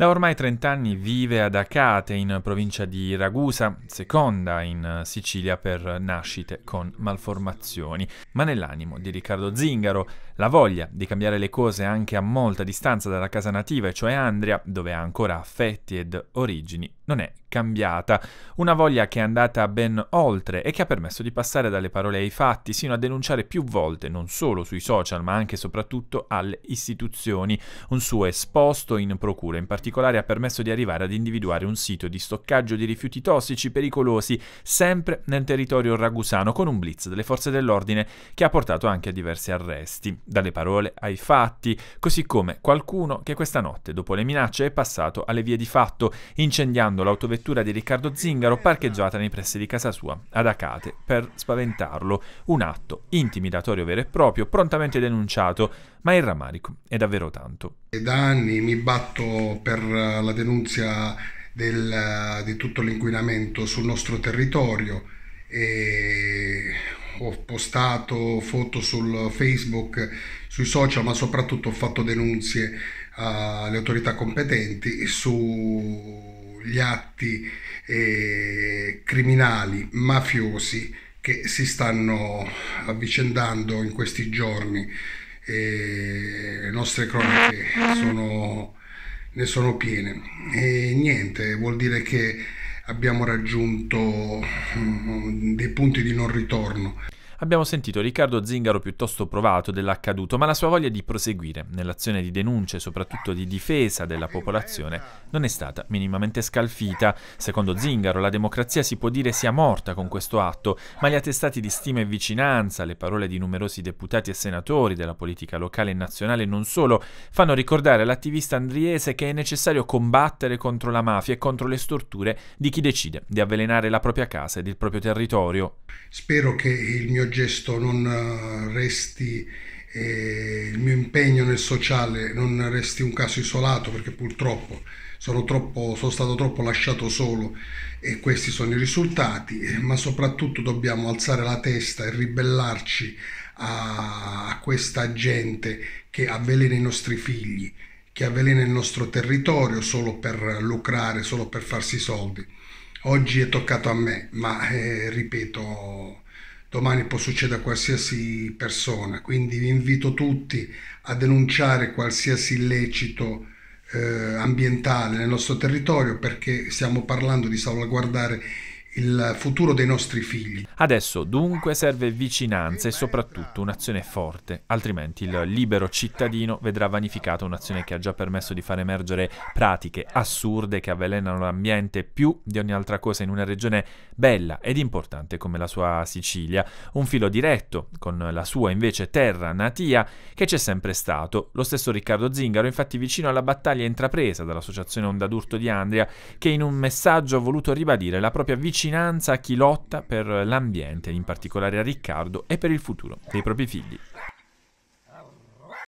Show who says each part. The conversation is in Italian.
Speaker 1: Da ormai 30 anni vive ad Acate, in provincia di Ragusa, seconda in eh, Sicilia per nascite con malformazioni, ma nell'animo di Riccardo Zingaro, la voglia di cambiare le cose anche a molta distanza dalla casa nativa, e cioè Andria, dove ha ancora affetti ed origini non è cambiata, una voglia che è andata ben oltre e che ha permesso di passare dalle parole ai fatti, sino a denunciare più volte, non solo sui social, ma anche e soprattutto alle istituzioni. Un suo esposto in procura in particolare ha permesso di arrivare ad individuare un sito di stoccaggio di rifiuti tossici pericolosi, sempre nel territorio ragusano, con un blitz delle forze dell'ordine che ha portato anche a diversi arresti, dalle parole ai fatti, così come qualcuno che questa notte, dopo le minacce, è passato alle vie di fatto, incendiando trovando l'autovettura di Riccardo Zingaro parcheggiata nei pressi di casa sua, ad Acate, per spaventarlo, un atto intimidatorio vero e proprio, prontamente denunciato, ma il rammarico è davvero tanto.
Speaker 2: Da anni mi batto per la denuncia del, di tutto l'inquinamento sul nostro territorio e ho postato foto sul Facebook, sui social, ma soprattutto ho fatto denunzie alle autorità competenti su gli atti eh, criminali, mafiosi che si stanno avvicendando in questi giorni. Eh, le nostre cronache sono, ne sono piene. E niente, vuol dire che abbiamo raggiunto um, dei punti di non ritorno.
Speaker 1: Abbiamo sentito Riccardo Zingaro piuttosto provato dell'accaduto, ma la sua voglia di proseguire nell'azione di denuncia e soprattutto di difesa della popolazione non è stata minimamente scalfita. Secondo Zingaro la democrazia si può dire sia morta con questo atto, ma gli attestati di stima e vicinanza, le parole di numerosi deputati e senatori della politica locale e nazionale non solo, fanno ricordare all'attivista andriese che è necessario combattere contro la mafia e contro le storture di chi decide di avvelenare la propria casa ed il proprio territorio.
Speaker 2: Spero che il mio gesto non eh, resti eh, il mio impegno nel sociale non resti un caso isolato perché purtroppo sono, troppo, sono stato troppo lasciato solo e questi sono i risultati, eh, ma soprattutto dobbiamo alzare la testa e ribellarci a, a questa gente che avvelena i nostri figli, che avvelena il nostro territorio solo per lucrare, solo per farsi soldi. Oggi è toccato a me, ma eh, ripeto domani può succedere a qualsiasi persona, quindi vi invito tutti a denunciare qualsiasi illecito eh, ambientale nel nostro territorio perché stiamo parlando di salvaguardare il futuro dei nostri figli.
Speaker 1: Adesso dunque serve vicinanza e soprattutto un'azione forte, altrimenti il libero cittadino vedrà vanificata un'azione che ha già permesso di far emergere pratiche assurde che avvelenano l'ambiente più di ogni altra cosa in una regione bella ed importante come la sua Sicilia, un filo diretto con la sua invece terra natia che c'è sempre stato. Lo stesso Riccardo Zingaro infatti vicino alla battaglia intrapresa dall'associazione Onda d'Urto di Andria che in un messaggio ha voluto ribadire la propria vicinanza vicinanza a chi lotta per l'ambiente, in particolare a Riccardo, e per il futuro dei propri figli.